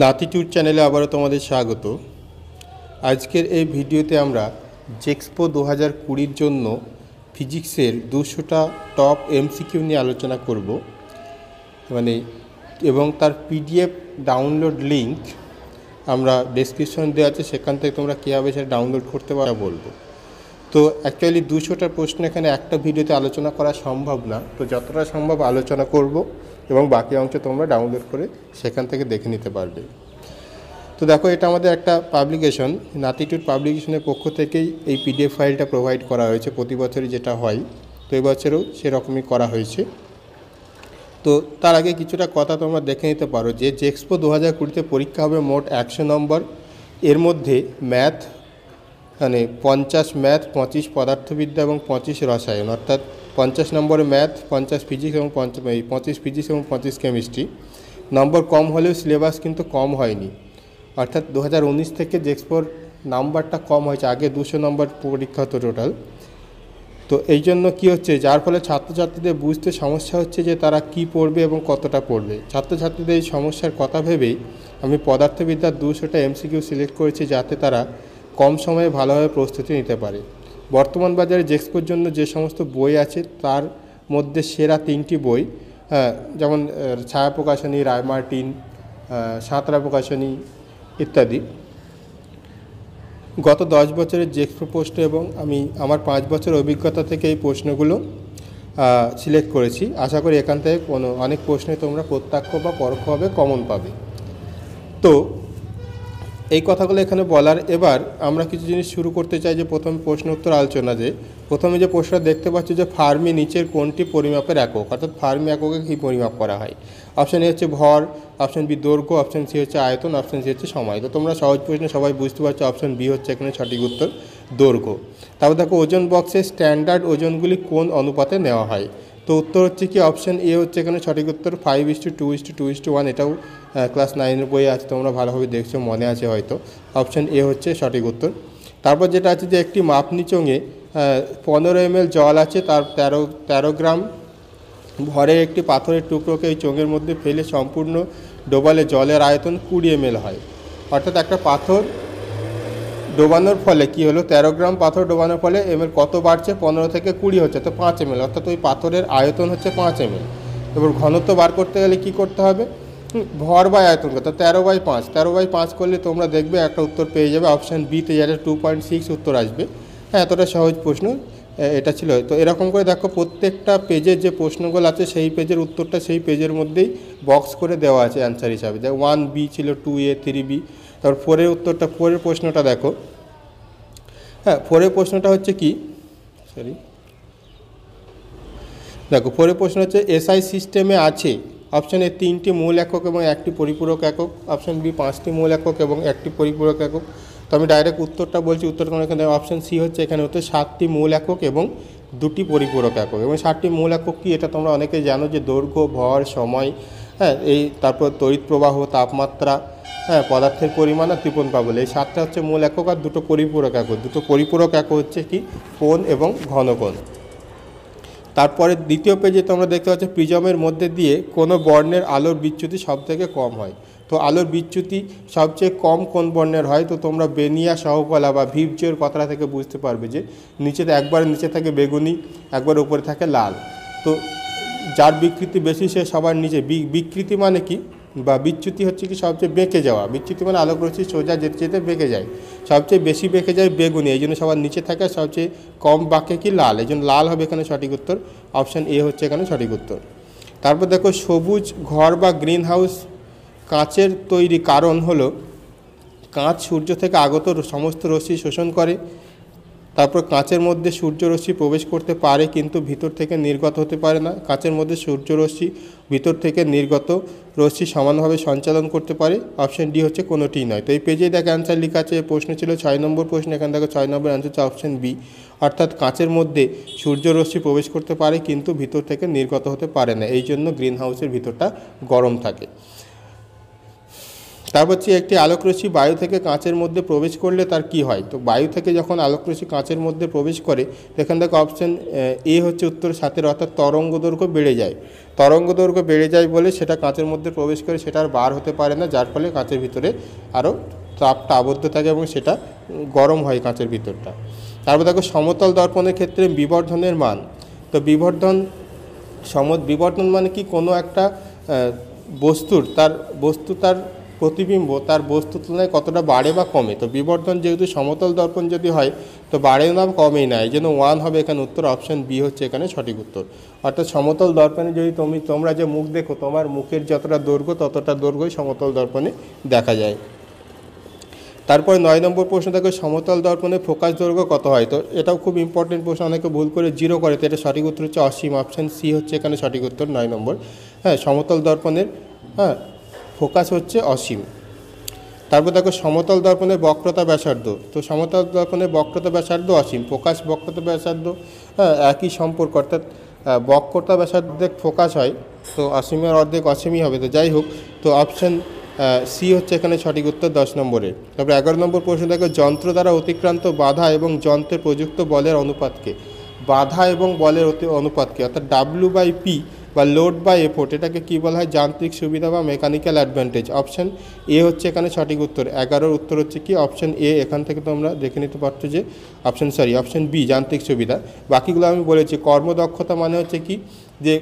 নাতিটিউড চ্যানেলে আবারও তোমাদের স্বাগত আজকের এই ভিডিওতে আমরা জেক্সপো দু হাজার কুড়ির জন্য ফিজিক্সের দুশোটা টপ এমসিকিউ নিয়ে আলোচনা করব মানে এবং তার পিডিএফ ডাউনলোড লিঙ্ক আমরা ডেসক্রিপশন দেওয়া আছে সেখান থেকে তোমরা কীভাবে সেটা ডাউনলোড করতে পারা বলবো তো অ্যাকচুয়ালি দুশোটা প্রশ্ন এখানে একটা ভিডিওতে আলোচনা করা সম্ভব না তো যতটা সম্ভব আলোচনা করব এবং বাকি অংশ তোমরা ডাউনলোড করে সেখান থেকে দেখে নিতে পারবে তো দেখো এটা আমাদের একটা পাবলিকেশন নাতিটিউড পাবলিকেশনের পক্ষ থেকেই এই পিডিএফ ফাইলটা প্রোভাইড করা হয়েছে প্রতি বছরই যেটা হয় তো এবছরও সেরকমই করা হয়েছে তো তার আগে কিছুটা কথা তোমরা দেখে নিতে পারো যে জেক্সপো দু হাজার কুড়িতে পরীক্ষা হবে মোট একশো নম্বর এর মধ্যে ম্যাথ মানে পঞ্চাশ ম্যাথ পঁচিশ পদার্থবিদ্যা এবং পঁচিশ রসায়ন অর্থাৎ পঞ্চাশ নম্বরে ম্যাথ পঞ্চাশ ফিজিক্স এবং পঁচিশ ফিজিক্স এবং পঁচিশ কেমিস্ট্রি নম্বর কম হলেও সিলেবাস কিন্তু কম হয়নি অর্থাৎ দু থেকে জেক্সপোর নাম্বারটা কম হয়েছে আগে দুশো নম্বর পরীক্ষা হতো টোটাল তো এই জন্য কী হচ্ছে যার ফলে ছাত্রছাত্রীদের বুঝতে সমস্যা হচ্ছে যে তারা কি পড়বে এবং কতটা পড়বে ছাত্রছাত্রীদের এই সমস্যার কথা ভেবেই আমি পদার্থবিদ্যার দুশোটা এমসিকিউ সিলেক্ট করেছি যাতে তারা কম সময়ে ভালোভাবে প্রস্তুতি নিতে পারে বর্তমান বাজারে জেক্সপোর জন্য যে সমস্ত বই আছে তার মধ্যে সেরা তিনটি বই যেমন ছায়া প্রকাশনী রায়মার্টিন সাঁতরা প্রকাশনী ইত্যাদি গত দশ বছরের জেক্সপো পোস্ট এবং আমি আমার পাঁচ বছর অভিজ্ঞতা থেকে এই প্রশ্নগুলো সিলেক্ট করেছি আশা করি এখান থেকে কোনো অনেক প্রশ্নে তোমরা প্রত্যক্ষ বা পরোক্ষভাবে কমন পাবে তো এই কথাগুলো এখানে বলার এবার আমরা কিছু জিনিস শুরু করতে চাই যে প্রথমে প্রশ্ন উত্তর আলোচনা যে প্রথমে যে প্রশ্নটা দেখতে পাচ্ছি যে ফার্মি নিচের কোনটি পরিমাপের একক অর্থাৎ ফার্মি এককে কী পরিমাপ করা হয় অপশান এ হচ্ছে ভর অপশান বি দৈর্ঘ্য অপশান সি হচ্ছে আয়তন অপশান সি হচ্ছে সময় তো তোমরা সহজ প্রশ্নে সবাই বুঝতে পারছো অপশান বি হচ্ছে এখানে সঠিক উত্তর দৈর্ঘ্য তারপর দেখো ওজন বক্সে স্ট্যান্ডার্ড ওজনগুলি কোন অনুপাতে নেওয়া হয় তো উত্তর হচ্ছে কি অপশান এ হচ্ছে এখানে সঠিক উত্তর five is two two is two two is two one এটাও ক্লাস নাইনের বইয়ে আছে তোমরা ভালোভাবে দেখছো মনে আছে হয়তো অপশান এ হচ্ছে সঠিক উত্তর তারপর যেটা আছে যে একটি মাপনিচঙে পনেরো এম জল আছে তার তেরো তেরো গ্রাম ভরের একটি পাথরের টুকরোকে এই চোঙের মধ্যে ফেলে সম্পূর্ণ ডোবালে জলের আয়তন কুড়ি এম হয় অর্থাৎ একটা পাথর ডোবানোর ফলে কি হলো তেরো গ্রাম পাথর ডোবানোর ফলে এম কত বাড়ছে পনেরো থেকে কুড়ি হচ্ছে তো পাঁচ এম অর্থাৎ ওই পাথরের আয়তন হচ্ছে পাঁচ এম এবার ঘনত্ব বার করতে গেলে কি করতে হবে ভর বাই আয়তন কত তেরো বাই পাঁচ তেরো বাই পাঁচ করলে তোমরা দেখবে একটা উত্তর পেয়ে যাবে অপশান বিতে যারা টু পয়েন্ট সিক্স উত্তর আসবে হ্যাঁ এতটা সহজ প্রশ্ন এটা ছিল তো এরকম করে দেখো প্রত্যেকটা পেজের যে প্রশ্নগুলো আছে সেই পেজের উত্তরটা সেই পেজের মধ্যেই বক্স করে দেওয়া আছে অ্যান্সার হিসাবে যে ওয়ান বি ছিল টু এ থ্রি বি তারপর পরের উত্তরটা পরের প্রশ্নটা দেখো হ্যাঁ পরের প্রশ্নটা হচ্ছে কি সরি দেখো পরের প্রশ্ন হচ্ছে এসআই সিস্টেমে আছে অপশন এ তিনটি মূল একক এবং একটি পরিপূরক একক অপশন বি পাঁচটি মূল একক এবং একটি পরিপূরক একক তো আমি ডাইরেক্ট উত্তরটা বলছি উত্তর কোনো এখানে অপশন সি হচ্ছে এখানে হচ্ছে সাতটি মূল একক এবং দুটি পরিপূরক একক এবং সাতটি মূল একক কি এটা তোমরা অনেকেই জানো যে দৈর্ঘ্য ভর সময় হ্যাঁ এই তারপর তড়িৎ প্রবাহ তাপমাত্রা হ্যাঁ পদার্থের পরিমাণ আর ত্রিপণ পাবল এই সাতটা হচ্ছে মূল একক আর দুটো পরিপূরক একক দুটো পরিপূরক একক হচ্ছে কি কোণ এবং ঘনকোণ তারপরে দ্বিতীয় পেজে তোমরা দেখতে পাচ্ছ প্রিজমের মধ্যে দিয়ে কোনো বর্ণের আলোর বিচ্যুতি সব থেকে কম হয় তো আলোর বিচ্যুতি সবচেয়ে কম কোন বর্ণের হয় তো তোমরা বেনিয়া সহকলা বা ভিভজের কথাটা থেকে বুঝতে পারবে যে নিচে একবার নিচে থাকে বেগুনি একবার উপরে থাকে লাল তো যার বিকৃতি বেশি সে সবার নিচে বিকৃতি মানে কি বা বিচ্যুতি হচ্ছে কি সবচেয়ে বেঁকে যাওয়া বিচ্যুতি মানে আলোক রশ্মি সোজা যেতে যেতে বেঁকে যায় সবচেয়ে বেশি বেঁকে যায় বেগুনি এই জন্য সবার নিচে থাকে সবচেয়ে কম বাঁকে কি লাল এই জন্য লাল হবে এখানে সঠিক উত্তর অপশান এ হচ্ছে এখানে সঠিক উত্তর তারপর দেখো সবুজ ঘর বা গ্রিন হাউস কাঁচের তৈরি কারণ হলো কাঁচ সূর্য থেকে আগত সমস্ত রশ্মি শোষণ করে তারপর কাঁচের মধ্যে সূর্যরশ্মি প্রবেশ করতে পারে কিন্তু ভিতর থেকে নির্গত হতে পারে না কাঁচের মধ্যে সূর্যরশ্মি ভিতর থেকে নির্গত রশ্মি সমানভাবে সঞ্চালন করতে পারে অপশান ডি হচ্ছে কোনোটি নয় তো এই পেজেই দেখে অ্যান্সার লেখা আছে প্রশ্ন ছিল ছয় নম্বর প্রশ্ন এখানে দেখো ছয় নম্বর অ্যান্সার হচ্ছে অপশান বি অর্থাৎ কাঁচের মধ্যে সূর্যরশ্মি প্রবেশ করতে পারে কিন্তু ভিতর থেকে নির্গত হতে পারে না এই জন্য গ্রিন হাউসের ভিতরটা গরম থাকে তারপর হচ্ছে একটি আলোকরশ্মি বায়ু থেকে কাঁচের মধ্যে প্রবেশ করলে তার কি হয় তো বায়ু থেকে যখন আলোকরশ্মি কাঁচের মধ্যে প্রবেশ করে এখান থেকে অপশান এ হচ্ছে উত্তর সাথের অর্থাৎ তরঙ্গ দৈর্ঘ্য বেড়ে যায় তরঙ্গ দৈর্ঘ্য বেড়ে যায় বলে সেটা কাঁচের মধ্যে প্রবেশ করে সেটা আর বার হতে পারে না যার ফলে কাঁচের ভিতরে আরও তাপটা আবদ্ধ থাকে এবং সেটা গরম হয় কাঁচের ভিতরটা তারপর দেখো সমতল দর্পণের ক্ষেত্রে বিবর্ধনের মান তো বিবর্ধন সম বিবর্ধন মানে কি কোনো একটা বস্তুর তার বস্তু তার প্রতিবিম্ব তার বস্তু তুলনায় কতটা বাড়ে বা কমে তো বিবর্তন যেহেতু সমতল দর্পণ যদি হয় তো বাড়ে না কমেই না এই জন্য ওয়ান হবে এখানে উত্তর অপশান বি হচ্ছে এখানে সঠিক উত্তর অর্থাৎ সমতল দর্পণে যদি তুমি তোমরা যে মুখ দেখো তোমার মুখের যতটা দৈর্ঘ্য ততটা দৈর্ঘ্যই সমতল দর্পণে দেখা যায় তারপর নয় নম্বর প্রশ্ন থাকে সমতল দর্পণে ফোকাস দৈর্ঘ্য কত হয় তো এটাও খুব ইম্পর্টেন্ট প্রশ্ন অনেকে ভুল করে জিরো করে তো এটা সঠিক উত্তর হচ্ছে অসীম অপশান সি হচ্ছে এখানে সঠিক উত্তর নয় নম্বর হ্যাঁ সমতল দর্পণের হ্যাঁ ফোকাস হচ্ছে অসীম তারপর দেখো সমতল দর্পণের বক্রতা ব্যাসার্ধ তো সমতল দর্পণের বক্রতা ব্যাসার্ধ অসীম ফোকাস বক্রতা ব্যাসার্ধ হ্যাঁ একই সম্পর্ক অর্থাৎ বক্রতা ব্যাসার্ধেক ফোকাস হয় তো অসীমের অর্ধেক অসীমই হবে তো যাই হোক তো অপশান সি হচ্ছে এখানে সঠিক উত্তর দশ নম্বরে তারপরে এগারো নম্বর প্রশ্ন দেখো যন্ত্র দ্বারা অতিক্রান্ত বাধা এবং যন্ত্রে প্রযুক্ত বলের অনুপাতকে বাধা এবং বলের অতি অনুপাতকে অর্থাৎ ডাব্লু বাই পি বা লোড বা এফোর্ট এটাকে কী বলা হয় যান্ত্রিক সুবিধা বা মেকানিক্যাল অ্যাডভান্টেজ অপশান এ হচ্ছে এখানে সঠিক উত্তর এগারোর উত্তর হচ্ছে কি অপশান এ এখান থেকে তোমরা দেখে নিতে পারছো যে অপশান সরি অপশান বি যান্ত্রিক সুবিধা বাকিগুলো আমি বলেছি কর্মদক্ষতা মানে হচ্ছে কি যে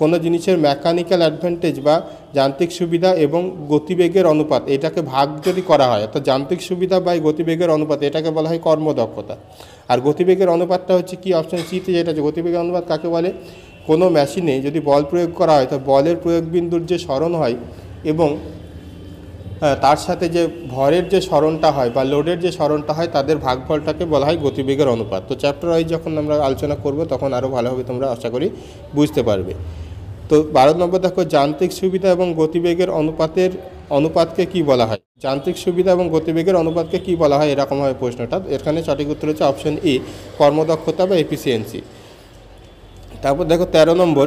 কোনো জিনিসের মেকানিক্যাল অ্যাডভান্টেজ বা যান্ত্রিক সুবিধা এবং গতিবেগের অনুপাত এটাকে ভাগ যদি করা হয় অর্থাৎ যান্ত্রিক সুবিধা বা গতিবেগের অনুপাত এটাকে বলা হয় কর্মদক্ষতা আর গতিবেগের অনুপাতটা হচ্ছে কি অপশান সিতে যেটা আছে গতিবেগের অনুপাত কাকে বলে কোনো মেশিনে যদি বল প্রয়োগ করা হয় তো বলের প্রয়োগ বিন্দুর যে স্মরণ হয় এবং হ্যাঁ, তার সাথে যে ভরের যে স্মরণটা হয় বা লোডের যে স্মরণটা হয় তাদের ভাগফলটাকে বলা হয় গতিবেগের অনুপাত তো চ্যাপ্টার ওয়াইজ যখন আমরা আলোচনা করব তখন আরও ভালোভাবে তোমরা আশা করি বুঝতে পারবে তো বারো নম্বর দেখো যান্ত্রিক সুবিধা এবং গতিবেগের অনুপাতের অনুপাতকে কি বলা হয় যান্ত্রিক সুবিধা এবং গতিবেগের অনুপাতকে কি বলা হয় এরকম হয় প্রশ্নটা এখানে সঠিক উত্তর হচ্ছে অপশন ই কর্মদক্ষতা বা এফিসিয়েন্সি তারপর দেখো ১৩ নম্বর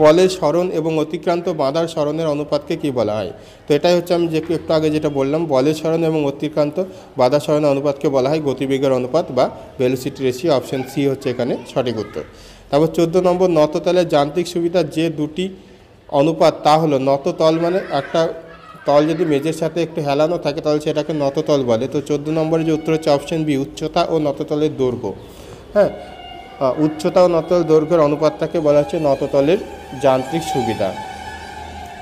বলের স্মরণ এবং অতিক্রান্ত বাঁধার স্মরণের অনুপাতকে কি বলা হয় তো এটাই হচ্ছে আমি যে একটু আগে যেটা বললাম বলের স্মরণ এবং অতিক্রান্ত বাঁধার স্মরণের অনুপাতকে বলা হয় গতিবেগের অনুপাত বা ভেলোসিটি রেশিও অপশন সি হচ্ছে এখানে সঠিক উত্তর তারপর চোদ্দ নম্বর নততলের যান্ত্রিক সুবিধা যে দুটি অনুপাত তা হলো নততল মানে একটা তল যদি মেজের সাথে একটু হেলানো থাকে তাহলে সেটাকে নততল বলে তো চোদ্দো নম্বরে যে উত্তর হচ্ছে অপশন বি উচ্চতা ও নততলের দৈর্ঘ্য হ্যাঁ উচ্চতা ও নতল দৈর্ঘ্যের অনুপাতটাকে বলা হচ্ছে নততলের যান্ত্রিক সুবিধা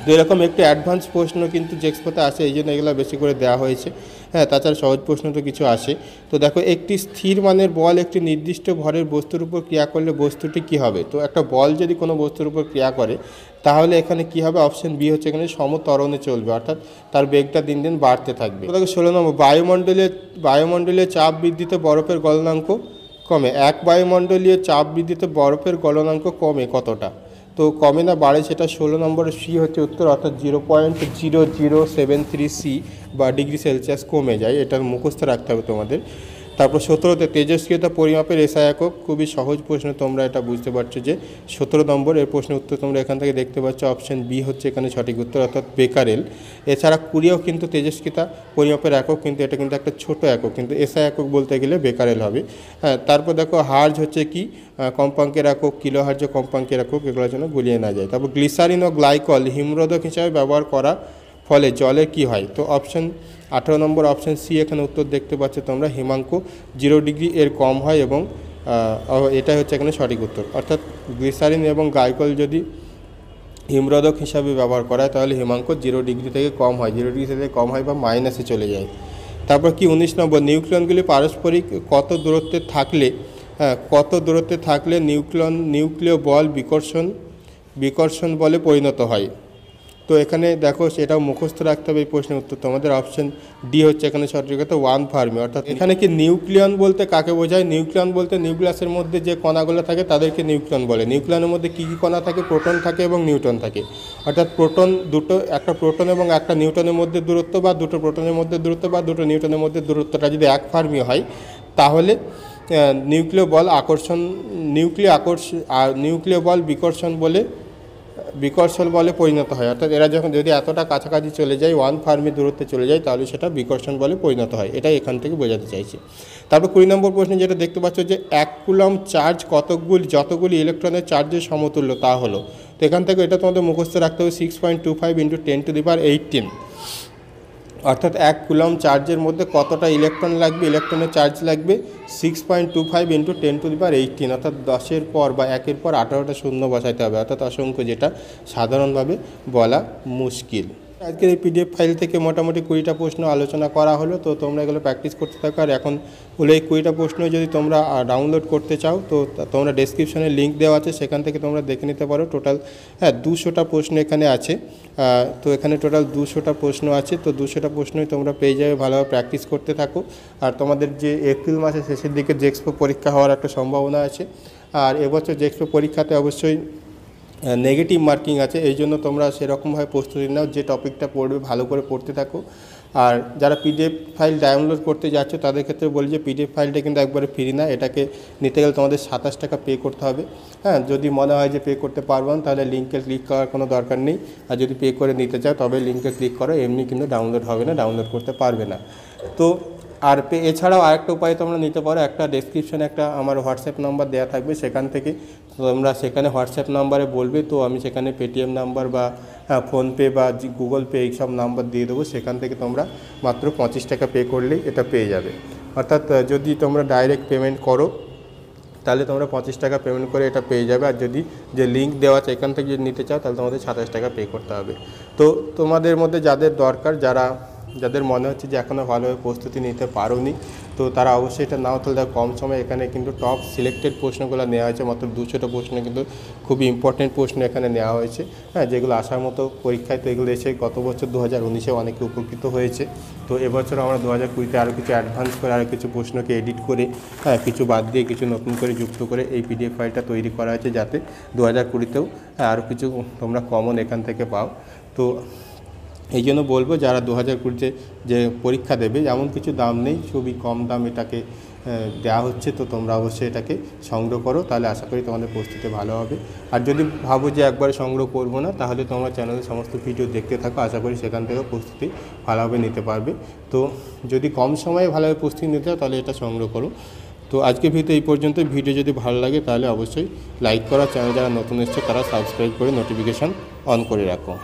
তো এরকম একটু অ্যাডভান্স প্রশ্ন কিন্তু জেক্সপথে আসে এই জন্য এগুলো বেশি করে দেওয়া হয়েছে হ্যাঁ তাছাড়া সহজ প্রশ্ন তো কিছু আসে তো দেখো একটি স্থির মানের বল একটি নির্দিষ্ট ঘরের বস্তুর উপর ক্রিয়া করলে বস্তুটি কি হবে তো একটা বল যদি কোনো বস্তুর উপর ক্রিয়া করে তাহলে এখানে কি হবে অপশন বি হচ্ছে এখানে সমতরণে চলবে অর্থাৎ তার বেগটা দিন দিন বাড়তে থাকবে দেখো ষোলো নম্বর বায়ুমণ্ডলের বায়ুমণ্ডলের চাপ বৃদ্ধিতে বরফের গলনাঙ্ক কমে এক বায়ুমণ্ডলীয় চাপ বৃদ্ধিতে বরফের গলনাঙ্ক কমে কতটা তো কমে না বাড়ে সেটা ষোলো নম্বরের সি হচ্ছে উত্তর অর্থাৎ zero point zero zero seven three C বা ডিগ্রি সেলসিয়াস কমে যায় এটার মুখস্থ রাখতে হবে তোমাদের তারপর সতেরোতে তেজস্ক্রিয়তা পরিমাপের এসআই একক খুবই সহজ প্রশ্ন তোমরা এটা বুঝতে পারছো যে সতেরো নম্বর এর প্রশ্নের উত্তর তোমরা এখান থেকে দেখতে পাচ্ছ অপশন বি হচ্ছে এখানে সঠিক উত্তর অর্থাৎ বেকারেল এছাড়া কুড়িও কিন্তু তেজস্ক্রিয়তা পরিমাপের একক কিন্তু এটা কিন্তু একটা ছোট একক কিন্তু এসআই একক বলতে গেলে বেকারেল হবে হ্যাঁ তারপর দেখো হার্জ হচ্ছে কি কম্পাঙ্কের একক কিলোহার্য কম্পাঙ্কের একক এগুলো যেন গুলিয়ে না যায় তারপর গ্লিসারিন ও গ্লাইকল হিমরোধক হিসাবে ব্যবহার করা ফলে জলে কি হয় তো অপশন আঠেরো নম্বর অপশান সি এখানে উত্তর দেখতে পাচ্ছ তোমরা হিমাঙ্ক জিরো ডিগ্রি এর কম হয় এবং এটাই হচ্ছে এখানে সঠিক উত্তর অর্থাৎ গ্লিসারিন এবং গাইকল যদি হিমরদক হিসাবে ব্যবহার করা হয় তাহলে হিমাঙ্ক জিরো ডিগ্রি থেকে কম হয় জিরো ডিগ্রি থেকে কম হয় বা মাইনাসে চলে যায় তারপর কি উনিশ নম্বর নিউক্লিয়নগুলি পারস্পরিক কত দূরত্বে থাকলে হ্যাঁ, কত দূরত্বে থাকলে নিউক্লিয়ন নিউক্লিয় বল বিকর্ষণ বিকর্ষণ বলে পরিণত হয় তো এখানে দেখো সেটাও মুখস্থ রাখতে হবে এই প্রশ্নের উত্তর তোমাদের অপশন ডি হচ্ছে এখানে সঠিকতা ওয়ান ফার্মি অর্থাৎ এখানে কি নিউক্লিয়ন বলতে কাকে বোঝায় নিউক্লিয়ন বলতে নিউক্লিয়াসের মধ্যে যে কণাগুলো থাকে তাদেরকে নিউক্লিয়ন বলে নিউক্লিয়নের মধ্যে কী কী কণা থাকে প্রোটন থাকে এবং নিউটন থাকে অর্থাৎ প্রোটন দুটো একটা প্রোটন এবং একটা নিউটনের মধ্যে দূরত্ব বা দুটো প্রোটনের মধ্যে দূরত্ব বা দুটো নিউটনের মধ্যে দূরত্বটা যদি এক ফার্মি হয় তাহলে নিউক্লিয় বল আকর্ষণ নিউক্লিয় আকর্ষ নিউক্লিয় বল বিকর্ষণ বলে বিকর্ষণ বলে পরিণত হয় অর্থাৎ এরা যখন যদি এতটা কাছাকাছি চলে যায় ওয়ান ফার্মি দূরত্বে চলে যায় তাহলে সেটা বিকর্ষণ বলে পরিণত হয় এটাই এখান থেকে বোঝাতে চাইছি তারপর কুড়ি নম্বর প্রশ্নে যেটা দেখতে পাচ্ছ যে এক কুলম চার্জ কতগুলি যতগুলি ইলেকট্রনের চার্জের সমতুল্য তা হলো তো এখান থেকে এটা তোমাদের মুখস্থ রাখতে হবে six point two five into ten to the power eighteen অর্থাৎ এক কুলম চার্জের মধ্যে কতটা ইলেকট্রন লাগবে ইলেকট্রনের চার্জ লাগবে six point two five into ten to the power eighteen অর্থাৎ দশের পর বা একের পর আঠারোটা শূন্য বসাইতে হবে অর্থাৎ অসংখ্য যেটা সাধারণভাবে বলা মুশকিল আজকের এই পিডিএফ ফাইল থেকে মোটামুটি কুড়িটা প্রশ্ন আলোচনা করা হলো তো তোমরা এগুলো প্র্যাকটিস করতে থাকো আর এখন হলে এই কুড়িটা প্রশ্ন যদি তোমরা ডাউনলোড করতে চাও তো তোমরা ডেসক্রিপশনে লিঙ্ক দেওয়া আছে সেখান থেকে তোমরা দেখে নিতে পারো টোটাল হ্যাঁ দুশোটা প্রশ্ন এখানে আছে তো এখানে টোটাল দুশোটা প্রশ্ন আছে তো দুশোটা প্রশ্নই তোমরা পেয়ে যাবে ভালোভাবে প্র্যাকটিস করতে থাকো আর তোমাদের যে এপ্রিল মাসের শেষের দিকে জেক্সপো পরীক্ষা হওয়ার একটা সম্ভাবনা আছে আর এবছর জেক্সপো পরীক্ষাতে অবশ্যই নেগেটিভ মার্কিং আছে এই জন্য তোমরা সেরকমভাবে প্রস্তুতি নাও যে টপিকটা পড়বে ভালো করে পড়তে থাকো আর যারা পিডিএফ ফাইল ডাউনলোড করতে যাচ্ছ তাদের ক্ষেত্রে বলি যে পিডিএফ ফাইলটা কিন্তু একবারে ফ্রি না এটাকে নিতে গেলে তোমাদের সাতাশ টাকা পে করতে হবে হ্যাঁ যদি মনে হয় যে পে করতে পারবো না তাহলে লিঙ্কে ক্লিক করার কোনো দরকার নেই আর যদি পে করে নিতে চাও তবে লিঙ্কে ক্লিক করো এমনি কিন্তু ডাউনলোড হবে না ডাউনলোড করতে পারবে না তো আর এছাড়াও আরেকটা উপায় তোমরা নিতে পারো একটা ডেসক্রিপশানে একটা আমার হোয়াটসঅ্যাপ নাম্বার দেওয়া থাকবে সেখান থেকে তোমরা সেখানে হোয়াটসঅ্যাপ নাম্বারে বলবে তো আমি সেখানে পেটিএম নাম্বার বা ফোনপে বা গুগল পে এইসব নাম্বার দিয়ে দেবো সেখান থেকে তোমরা মাত্র পঁচিশ টাকা পে করলেই এটা পেয়ে যাবে অর্থাৎ যদি তোমরা ডাইরেক্ট পেমেন্ট করো তাহলে তোমরা পঁচিশ টাকা পেমেন্ট করে এটা পেয়ে যাবে আর যদি যে লিঙ্ক দেওয়া আছে এখান থেকে যদি নিতে চাও তাহলে তোমাদের সাতাশ টাকা পে করতে হবে তো তোমাদের মধ্যে যাদের দরকার যারা যাদের মনে হচ্ছে যে এখনও ভালোভাবে প্রস্তুতি নিতে পারোনি তো তারা অবশ্যই এটা নাও তাহলে কম সময় এখানে কিন্তু টপ সিলেক্টেড প্রশ্নগুলো নেওয়া হয়েছে মাত্র দুশোটা প্রশ্ন কিন্তু খুবই ইম্পর্টেন্ট প্রশ্ন এখানে নেওয়া হয়েছে হ্যাঁ যেগুলো আসার মতো পরীক্ষায় তো এগুলো এসে গত বছর দু হাজার উনিশে অনেকে উপকৃত হয়েছে তো এবছর আমরা দু হাজার কুড়িতে আরও কিছু অ্যাডভান্স করে আরও কিছু প্রশ্নকে এডিট করে হ্যাঁ কিছু বাদ দিয়ে কিছু নতুন করে যুক্ত করে এই পিডিএফ ফাইলটা তৈরি করা হয়েছে যাতে দু হাজার কুড়িতেও আরও কিছু তোমরা কমন এখান থেকে পাও তো এই জন্য বলবো যারা দু হাজার কুড়িতে যে পরীক্ষা দেবে এমন কিছু দাম নেই খুবই কম দাম এটাকে দেওয়া হচ্ছে তো তোমরা অবশ্যই এটাকে সংগ্রহ করো তাহলে আশা করি তোমাদের প্রস্তুতি ভালো হবে আর যদি ভাবো যে একবার সংগ্রহ করবো না তাহলে তোমরা চ্যানেলের সমস্ত ভিডিও দেখতে থাকো আশা করি সেখান থেকেও প্রস্তুতি ভালোভাবে নিতে পারবে তো যদি কম সময়ে ভালোভাবে প্রস্তুতি নিতে হয় তাহলে এটা সংগ্রহ করো তো আজকে ভিডিও এই পর্যন্ত ভিডিও যদি ভালো লাগে তাহলে অবশ্যই লাইক করা চ্যানেল যারা নতুন এসছে তারা সাবস্ক্রাইব করে নোটিফিকেশান অন করে রাখো